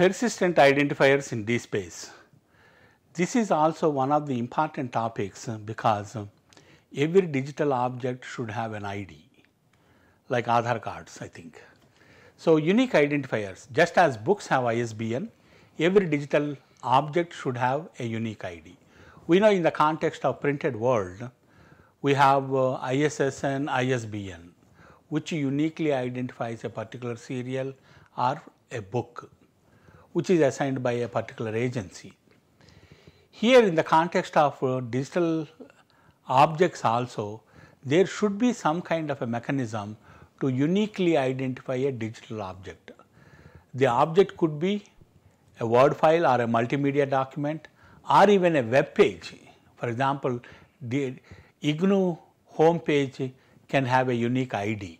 persistent identifiers in this space. This is also one of the important topics uh, because uh, every digital object should have an ID like Aadhaar cards I think. So, unique identifiers just as books have ISBN every digital object should have a unique ID. We know in the context of printed world we have uh, ISSN, ISBN which uniquely identifies a particular serial or a book which is assigned by a particular agency. Here in the context of uh, digital objects also, there should be some kind of a mechanism to uniquely identify a digital object. The object could be a Word file or a multimedia document or even a web page. For example, the IGNU home page can have a unique ID,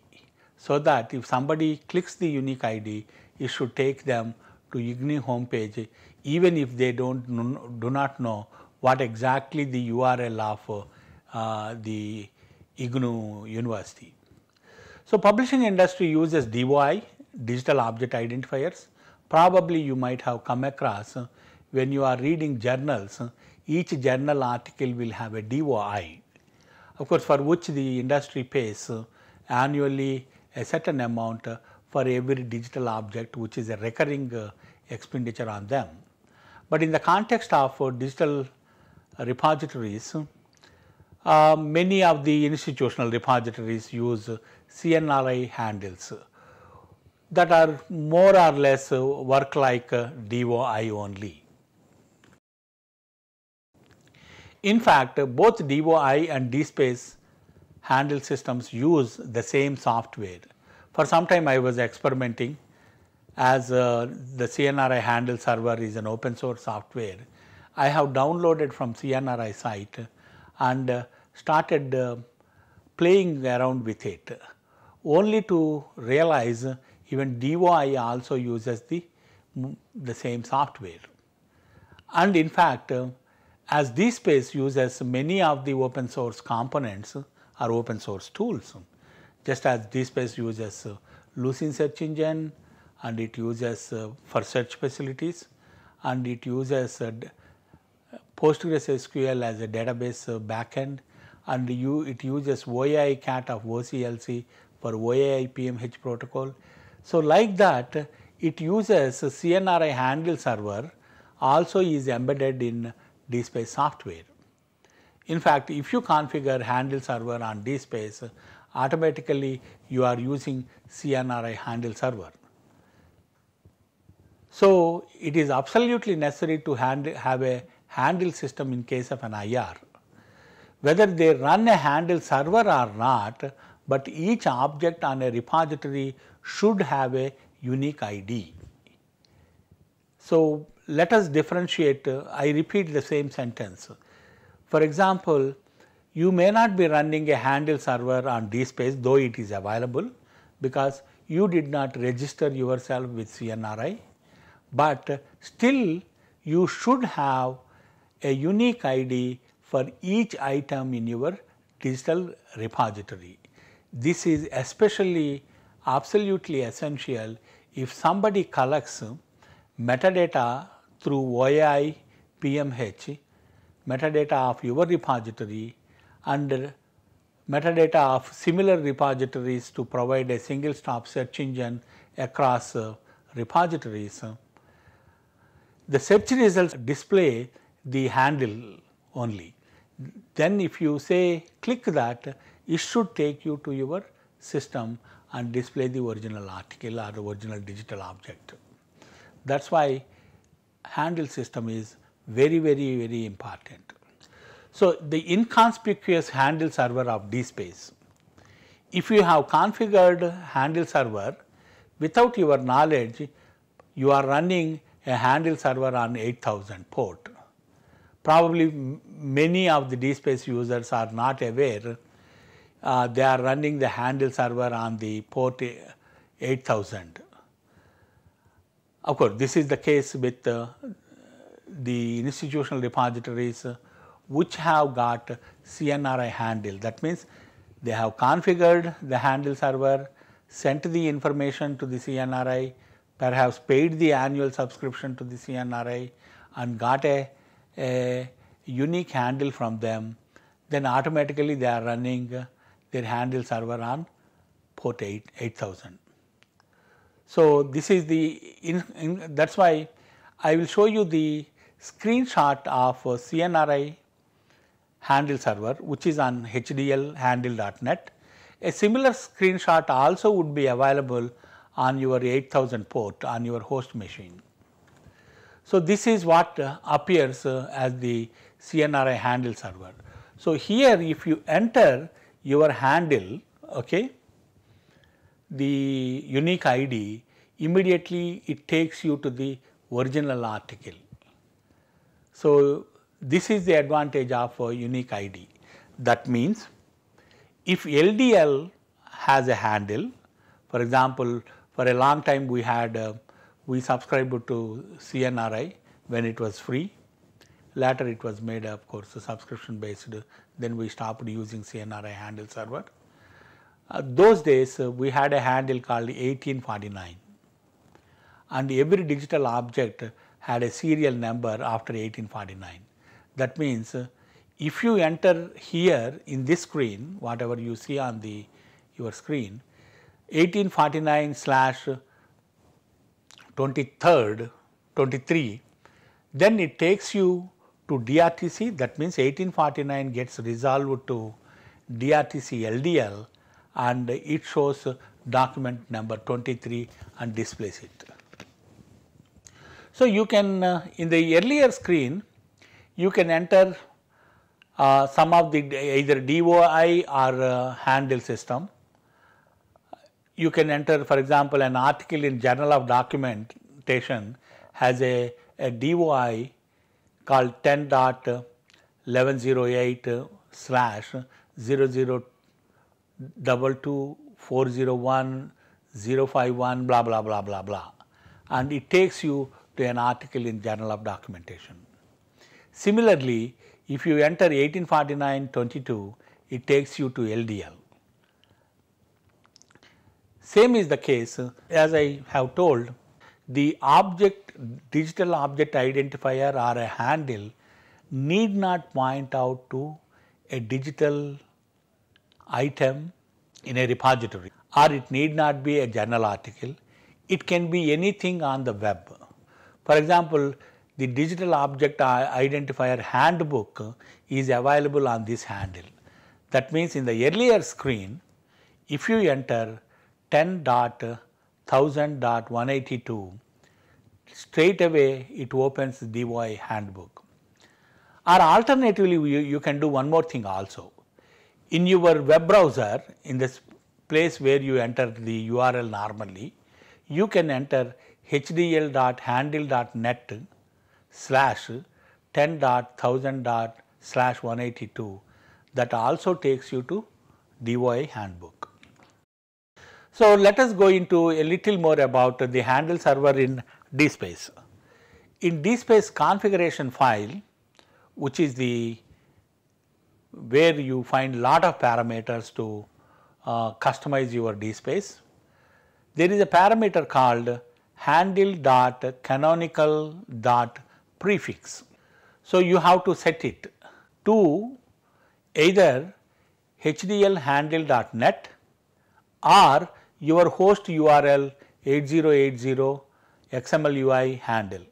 so that if somebody clicks the unique ID, it should take them to IGNI homepage even if they don't do not know what exactly the URL of uh, the IGNU university. So, publishing industry uses DOI digital object identifiers probably you might have come across uh, when you are reading journals uh, each journal article will have a DOI of course for which the industry pays uh, annually a certain amount for every digital object which is a recurring uh, expenditure on them. But in the context of uh, digital repositories, uh, many of the institutional repositories use uh, CNRI handles uh, that are more or less uh, work like DOI only. In fact, both DOI and DSpace handle systems use the same software for some time I was experimenting as uh, the CNRI handle server is an open source software. I have downloaded from CNRI site and uh, started uh, playing around with it only to realize even DOI also uses the, the same software. And in fact, uh, as DSpace uses many of the open source components or open source tools just as DSpace uses uh, Lucene search engine and it uses uh, for search facilities and it uses uh, PostgreSQL as a database uh, backend and you, it uses OAI cat of OCLC for OAI PMH protocol. So, like that it uses CNRI handle server also is embedded in DSpace software. In fact, if you configure handle server on D space, automatically you are using CNRI handle server. So, it is absolutely necessary to handle, have a handle system in case of an IR. Whether they run a handle server or not, but each object on a repository should have a unique ID. So, let us differentiate, I repeat the same sentence. For example, you may not be running a handle server on DSpace though it is available because you did not register yourself with CNRI, but still you should have a unique ID for each item in your digital repository. This is especially absolutely essential if somebody collects metadata through OAI PMH metadata of your repository and metadata of similar repositories to provide a single stop search engine across uh, repositories. The search results display the handle only. Then if you say click that, it should take you to your system and display the original article or original digital object. That is why handle system is very, very, very important. So, the inconspicuous handle server of D space. If you have configured handle server without your knowledge, you are running a handle server on 8000 port. Probably many of the D space users are not aware uh, they are running the handle server on the port 8000. Of course, this is the case with uh, the institutional repositories uh, which have got CNRI handle. That means they have configured the handle server, sent the information to the CNRI, perhaps paid the annual subscription to the CNRI and got a, a unique handle from them, then automatically they are running uh, their handle server on port 8, 8000. So, this is the in, in, that is why I will show you the screenshot of CNRI handle server which is on HDL handle.net. A similar screenshot also would be available on your 8000 port on your host machine. So, this is what uh, appears uh, as the CNRI handle server. So, here if you enter your handle okay, the unique ID immediately it takes you to the original article. So, this is the advantage of a unique ID. That means, if LDL has a handle, for example, for a long time we had uh, we subscribed to CNRI when it was free. Later it was made of course subscription based. Then we stopped using CNRI handle server. Uh, those days uh, we had a handle called 1849 and every digital object had a serial number after 1849. That means, uh, if you enter here in this screen, whatever you see on the your screen, 1849 slash 23rd, 23, then it takes you to DRTC that means 1849 gets resolved to DRTC LDL and it shows document number 23 and displays it. So, you can uh, in the earlier screen you can enter uh, some of the either DOI or uh, handle system. You can enter for example, an article in journal of documentation has a, a DOI called 10.1108 slash 0022401 blah blah blah blah blah and it takes you to an article in Journal of Documentation. Similarly, if you enter 1849-22, it takes you to LDL. Same is the case as I have told the object digital object identifier or a handle need not point out to a digital item in a repository or it need not be a journal article. It can be anything on the web. For example, the digital object identifier handbook is available on this handle. That means, in the earlier screen, if you enter 10.1000.182, straight away it opens the DOI handbook. Or alternatively, you, you can do one more thing also. In your web browser, in this place where you enter the URL normally, you can enter hdl.handle.net slash 10.1000 slash 182 that also takes you to DOI handbook. So, let us go into a little more about the handle server in DSpace. In DSpace configuration file which is the where you find lot of parameters to uh, customize your DSpace, there is a parameter called handle dot canonical dot prefix. So, you have to set it to either HDL handle dot net or your host URL 8080 XML UI handle.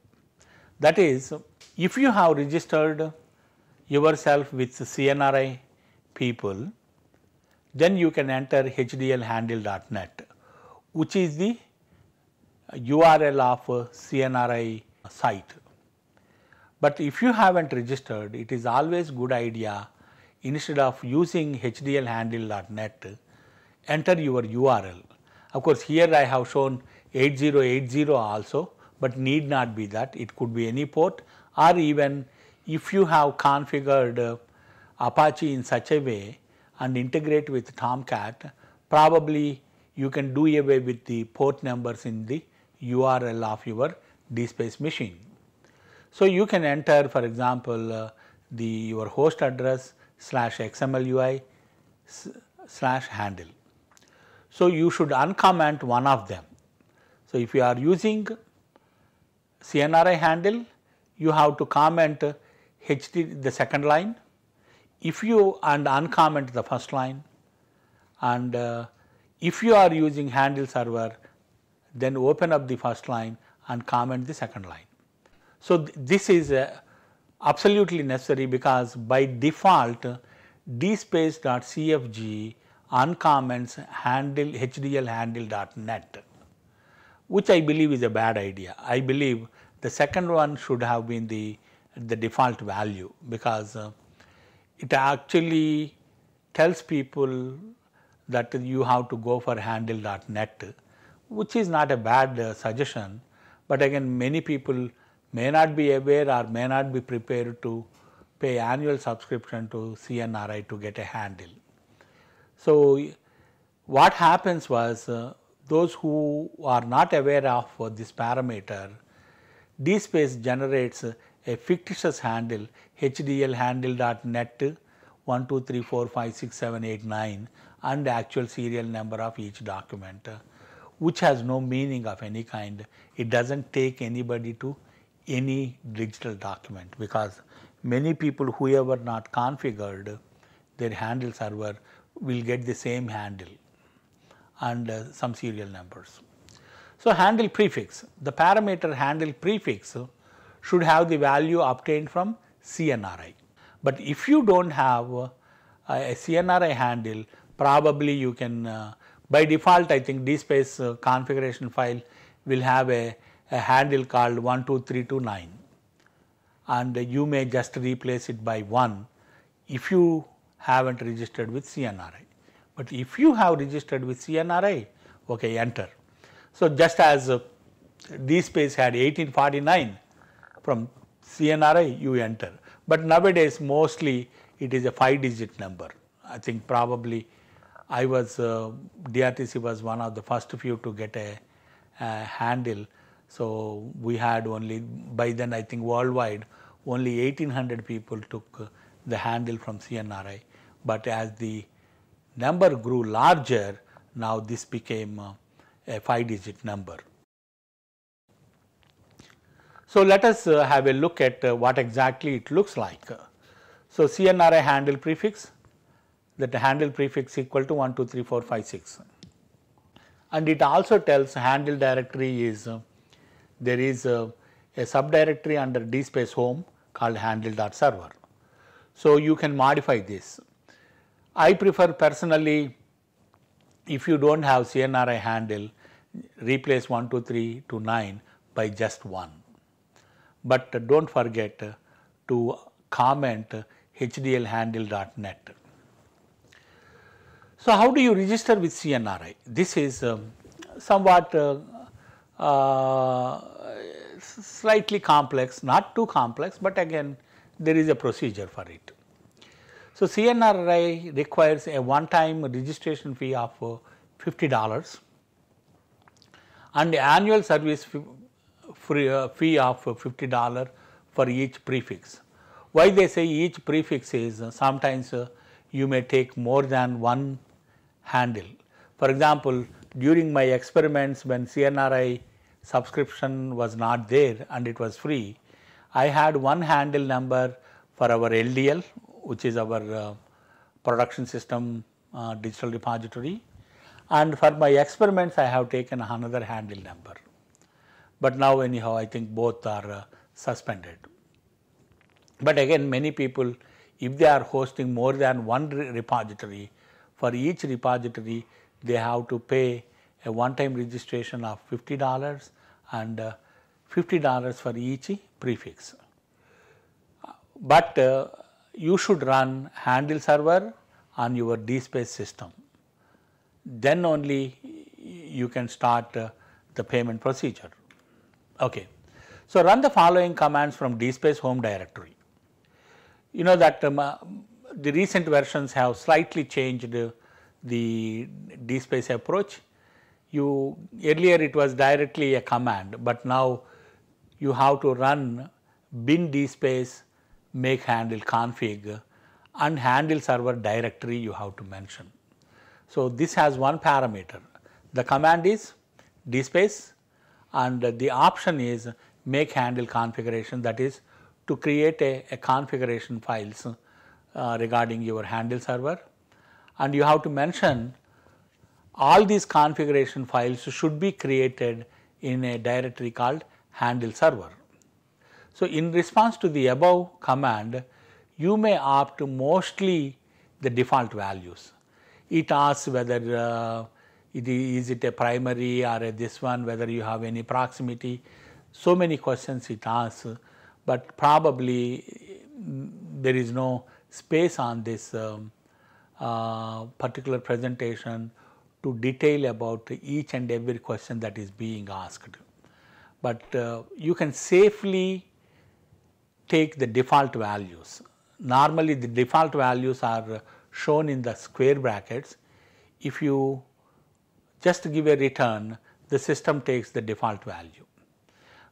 That is if you have registered yourself with CNRI people then you can enter HDL handle dot net which is the URL of CNRI site. But if you haven't registered, it is always good idea instead of using hdlhandle.net, enter your URL. Of course, here I have shown 8080 also, but need not be that. It could be any port or even if you have configured uh, Apache in such a way and integrate with Tomcat, probably you can do away with the port numbers in the URL of your D space machine. So, you can enter for example, uh, the your host address slash XML UI slash handle. So, you should uncomment one of them. So, if you are using CNRI handle, you have to comment HT the second line. If you and uncomment the first line and uh, if you are using handle server, then open up the first line and comment the second line. So, th this is uh, absolutely necessary because by default dspace.cfg uncomments handle hdl handle.net which I believe is a bad idea. I believe the second one should have been the, the default value because uh, it actually tells people that you have to go for handle.net which is not a bad uh, suggestion, but again many people may not be aware or may not be prepared to pay annual subscription to CNRI to get a handle. So, what happens was uh, those who are not aware of uh, this parameter, DSpace generates a fictitious handle hdlhandle.net 1, 2, and the actual serial number of each document which has no meaning of any kind. It doesn't take anybody to any digital document because many people who are not configured their handle server will get the same handle and uh, some serial numbers. So, handle prefix the parameter handle prefix should have the value obtained from CNRI, but if you do not have uh, a CNRI handle probably you can uh, by default I think dspace uh, configuration file will have a, a handle called 12329 and you may just replace it by 1 if you have not registered with CNRI. But if you have registered with CNRI, okay, enter. So, just as uh, DSpace had 1849 from CNRI, you enter. But nowadays, mostly it is a 5 digit number. I think probably I was uh, DRTC was one of the first few to get a, a handle. So we had only by then I think worldwide only 1800 people took uh, the handle from CNRI. But as the number grew larger, now this became uh, a five digit number. So let us uh, have a look at what exactly it looks like. So CNRI handle prefix that handle prefix equal to 1, 2, 3, 4, 5, 6. And it also tells handle directory is uh, there is a, uh, a subdirectory under D space home called handle.server. So, you can modify this. I prefer personally if you do not have CNRI handle replace 1, 2, 3 to 9 by just 1. But do not forget to comment hdlhandle.net. So, how do you register with CNRI? This is um, somewhat uh, uh, slightly complex, not too complex, but again there is a procedure for it. So, CNRI requires a one time registration fee of uh, $50 and annual service fee, uh, fee of uh, $50 for each prefix. Why they say each prefix is sometimes you may take more than one handle. For example, during my experiments when CNRI subscription was not there and it was free, I had one handle number for our LDL which is our uh, production system uh, digital repository and for my experiments I have taken another handle number. But now anyhow I think both are uh, suspended. But again many people if they are hosting more than one repository for each repository they have to pay a one time registration of $50 and uh, $50 for each prefix. But uh, you should run handle server on your DSpace system. Then only you can start uh, the payment procedure. Okay. So, run the following commands from DSpace home directory. You know that um, the recent versions have slightly changed the D space approach. You earlier it was directly a command, but now you have to run bin D space make handle config and handle server directory you have to mention. So, this has one parameter. The command is D space and the option is make handle configuration that is to create a, a configuration files uh, regarding your handle server and you have to mention all these configuration files should be created in a directory called handle server. So, in response to the above command you may opt mostly the default values. It asks whether uh, it is, it a primary or a this one whether you have any proximity so many questions it asks, but probably mm, there is no space on this um, uh, particular presentation to detail about each and every question that is being asked. But uh, you can safely take the default values. Normally the default values are shown in the square brackets. If you just give a return, the system takes the default value.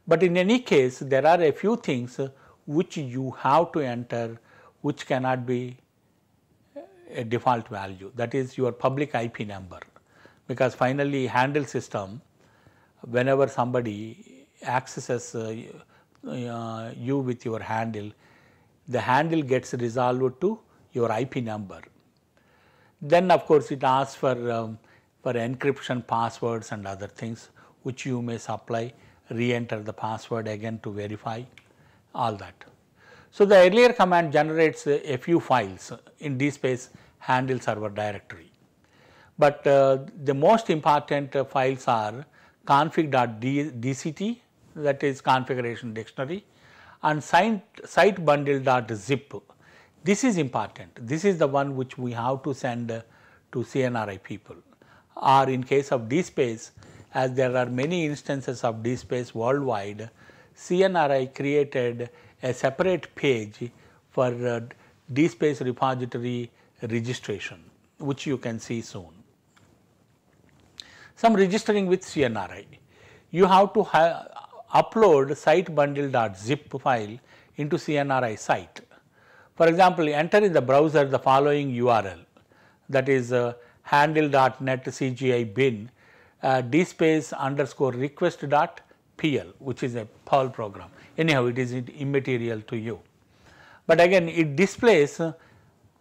But in any case, there are a few things which you have to enter which cannot be a default value that is your public IP number because finally handle system whenever somebody accesses uh, uh, you with your handle the handle gets resolved to your IP number. Then of course it asks for, um, for encryption passwords and other things which you may supply re-enter the password again to verify all that. So, the earlier command generates a few files in D space handle server directory, but uh, the most important uh, files are config.dct that is configuration dictionary and site, site bundle.zip. This is important. This is the one which we have to send uh, to CNRI people or in case of DSpace as there are many instances of DSpace worldwide, CNRI created a separate page for uh, DSpace repository registration which you can see soon. Some registering with CNRI. You have to ha upload site .zip file into CNRI site. For example, enter in the browser the following URL that is uh, handle.net CGI bin uh, dspace underscore request dot pl which is a Perl program anyhow it is immaterial to you. But again it displays uh,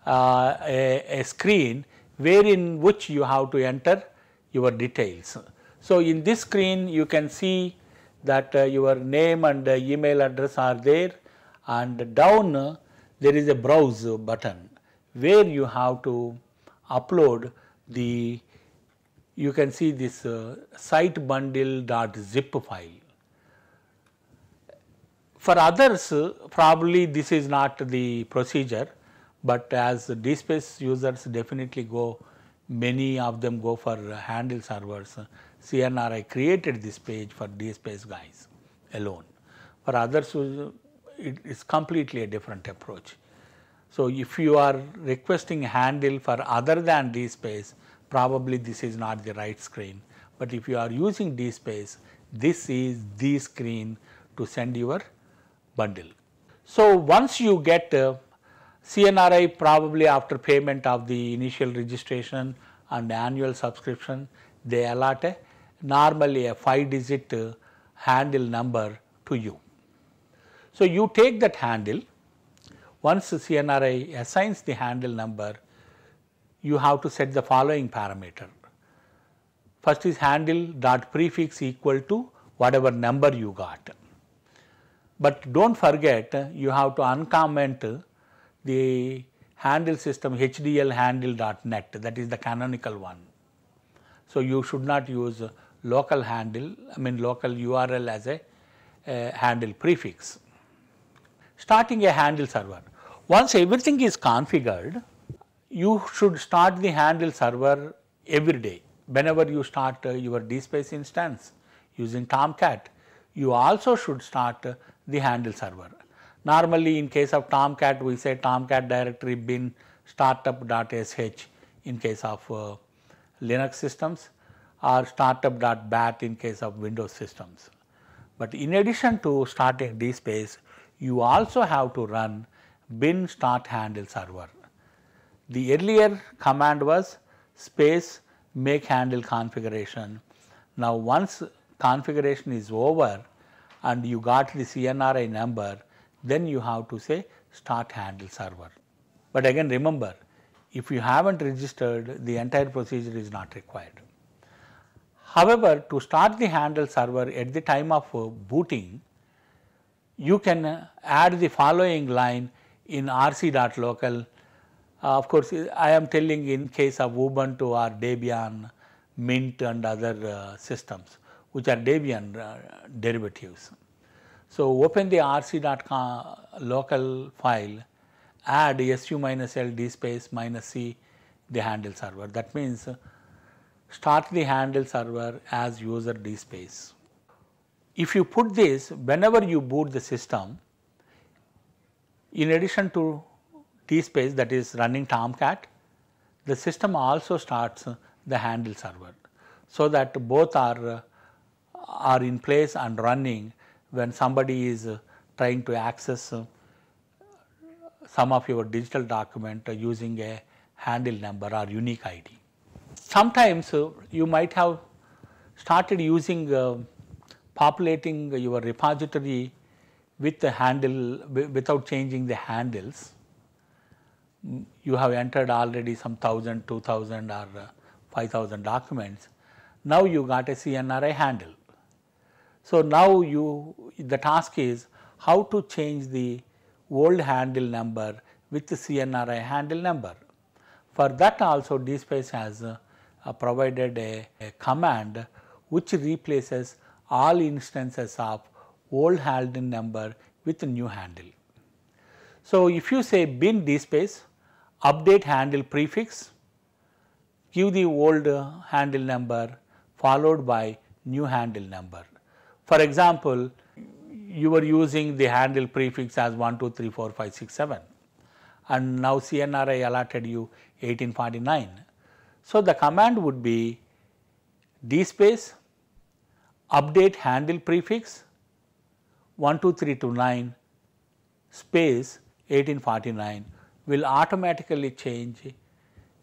a, a, screen wherein which you have to enter your details. So, in this screen you can see that uh, your name and uh, email address are there and down uh, there is a browse button where you have to upload the you can see this uh, site bundle dot zip file. For others probably this is not the procedure, but as DSpace users definitely go many of them go for handle servers. CNRI created this page for DSpace guys alone. For others it is completely a different approach. So, if you are requesting handle for other than DSpace probably this is not the right screen, but if you are using DSpace this is the screen to send your bundle. So, once you get uh, CNRI probably after payment of the initial registration and annual subscription, they allot a normally a 5 digit uh, handle number to you. So, you take that handle once CNRI assigns the handle number you have to set the following parameter. First is handle dot prefix equal to whatever number you got. But do not forget you have to uncomment the handle system hdlhandle.net that is the canonical one. So, you should not use local handle I mean local URL as a, a handle prefix. Starting a handle server. Once everything is configured, you should start the handle server every day whenever you start uh, your DSpace instance using Tomcat, you also should start uh, the handle server. Normally in case of Tomcat we say Tomcat directory bin startup.sh in case of uh, Linux systems or startup.bat in case of Windows systems. But in addition to starting D space, you also have to run bin start handle server. The earlier command was space make handle configuration. Now, once configuration is over, and you got the CNRI number, then you have to say start handle server. But again remember, if you haven't registered, the entire procedure is not required. However, to start the handle server at the time of uh, booting, you can uh, add the following line in rc.local. Uh, of course, I am telling in case of Ubuntu or Debian, Mint and other uh, systems which are Debian uh, derivatives. So open the rc.com local file, add su ld space minus c the handle server. That means uh, start the handle server as user ld-space. If you put this whenever you boot the system, in addition to that that is running Tomcat, the system also starts uh, the handle server. So that both are uh, are in place and running when somebody is uh, trying to access uh, some of your digital document uh, using a handle number or unique ID. Sometimes you might have started using populating your repository with the handle without changing the handles. You have entered already some 1000, 2000 or 5000 documents. Now you got a CNRI handle. So, now you the task is how to change the old handle number with the CNRI handle number. For that also DSpace has uh, provided a, a, command which replaces all instances of old handle number with new handle. So, if you say bin DSpace update handle prefix give the old uh, handle number followed by new handle number. For example, you were using the handle prefix as 1, 2, 3, 4, 5, 6, 7 and now CNRI allotted you 1849. So, the command would be d space update handle prefix 12329 space 1849 will automatically change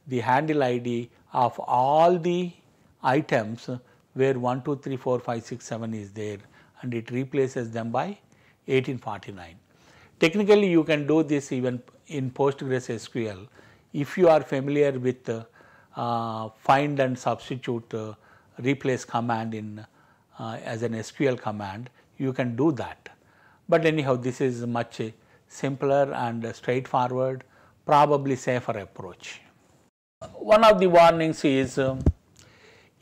the handle ID of all the items where 1, 2, 3, 4, 5, 6, 7 is there and it replaces them by 1849. Technically you can do this even in Postgres SQL if you are familiar with uh, find and substitute uh, replace command in uh, as an SQL command you can do that. But anyhow this is much simpler and straightforward probably safer approach. One of the warnings is um,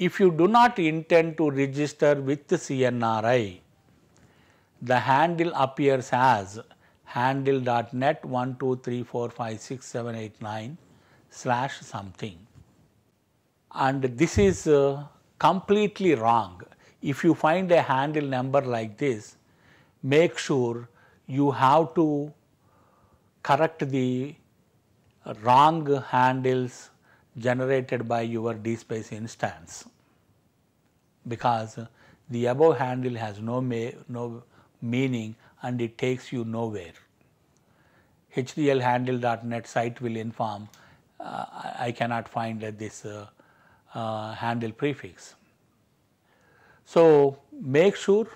if you do not intend to register with CNRI, the handle appears as handle.net 123456789 slash something. And this is uh, completely wrong. If you find a handle number like this, make sure you have to correct the wrong handles generated by your DSpace instance because the above handle has no, no meaning and it takes you nowhere. HDLhandle.net site will inform uh, I cannot find this uh, uh, handle prefix. So, make sure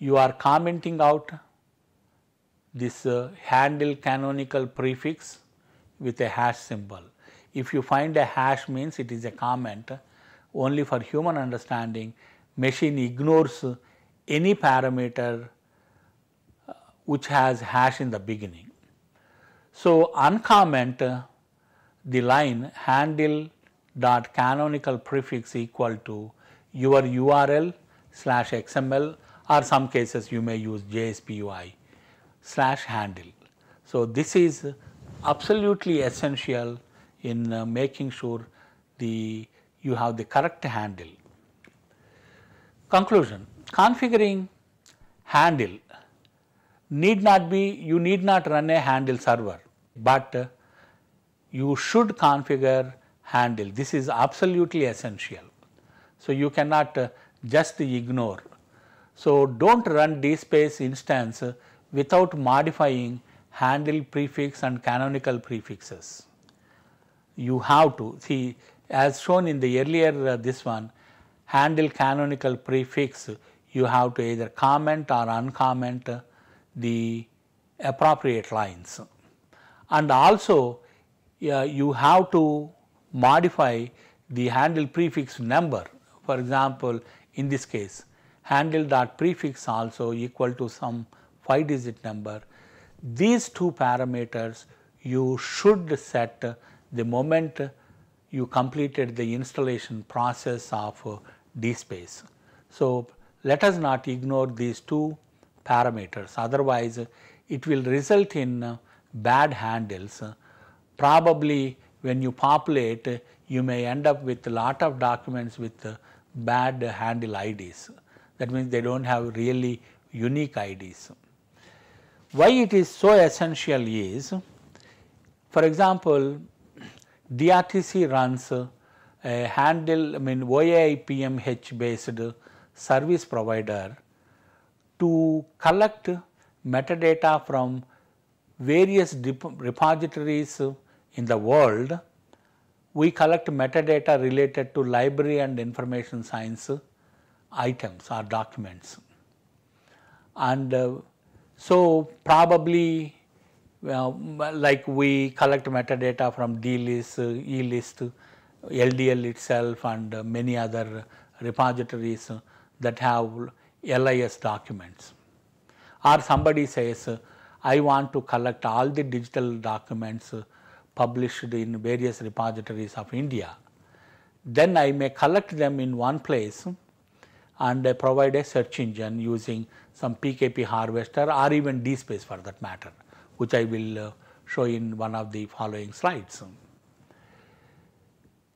you are commenting out this uh, handle canonical prefix with a hash symbol. If you find a hash means it is a comment only for human understanding, machine ignores any parameter uh, which has hash in the beginning. So, uncomment uh, the line handle dot canonical prefix equal to your URL slash XML or some cases you may use JSPUI slash handle. So, this is absolutely essential in uh, making sure the you have the correct handle. Conclusion configuring handle need not be you need not run a handle server, but you should configure handle this is absolutely essential. So, you cannot just ignore. So, do not run dspace instance without modifying handle prefix and canonical prefixes. You have to see as shown in the earlier uh, this one handle canonical prefix you have to either comment or uncomment uh, the appropriate lines and also uh, you have to modify the handle prefix number for example in this case handle dot prefix also equal to some 5 digit number these two parameters you should set the moment you completed the installation process of uh, DSpace. So, let us not ignore these two parameters otherwise it will result in uh, bad handles. Probably when you populate you may end up with a lot of documents with uh, bad handle IDs that means they do not have really unique IDs. Why it is so essential is for example, DRTC runs uh, a handle I mean OAIPMH based service provider to collect metadata from various repositories in the world. We collect metadata related to library and information science items or documents. And uh, so, probably like we collect metadata from DLIS, Elist, LDL itself and many other repositories that have LIS documents. Or somebody says, I want to collect all the digital documents published in various repositories of India. Then I may collect them in one place and I provide a search engine using some PKP harvester or even DSpace for that matter which I will uh, show in one of the following slides.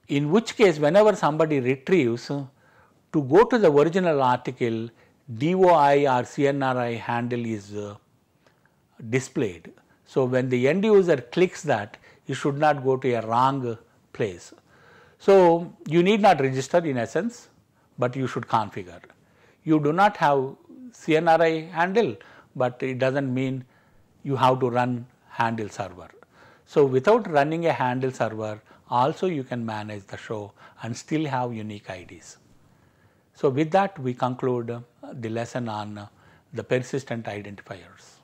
In which case whenever somebody retrieves uh, to go to the original article DOI or CNRI handle is uh, displayed. So, when the end user clicks that you should not go to a wrong place. So, you need not register in essence, but you should configure. You do not have CNRI handle, but it does not mean you have to run handle server. So without running a handle server also you can manage the show and still have unique IDs. So with that we conclude uh, the lesson on uh, the persistent identifiers.